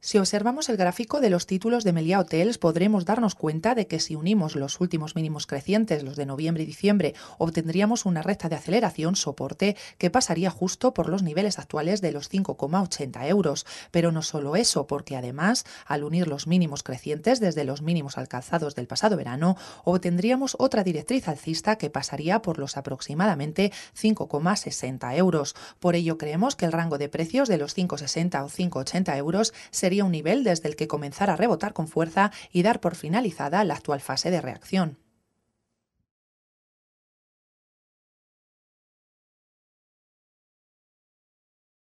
Si observamos el gráfico de los títulos de Meliá Hotels, podremos darnos cuenta de que si unimos los últimos mínimos crecientes, los de noviembre y diciembre, obtendríamos una recta de aceleración soporte que pasaría justo por los niveles actuales de los 5,80 euros. Pero no solo eso, porque además, al unir los mínimos crecientes desde los mínimos alcanzados del pasado verano, obtendríamos otra directriz alcista que pasaría por los aproximadamente 5,60 euros. Por ello, creemos que el rango de precios de los 5,60 o 5,80 euros se sería un nivel desde el que comenzar a rebotar con fuerza y dar por finalizada la actual fase de reacción.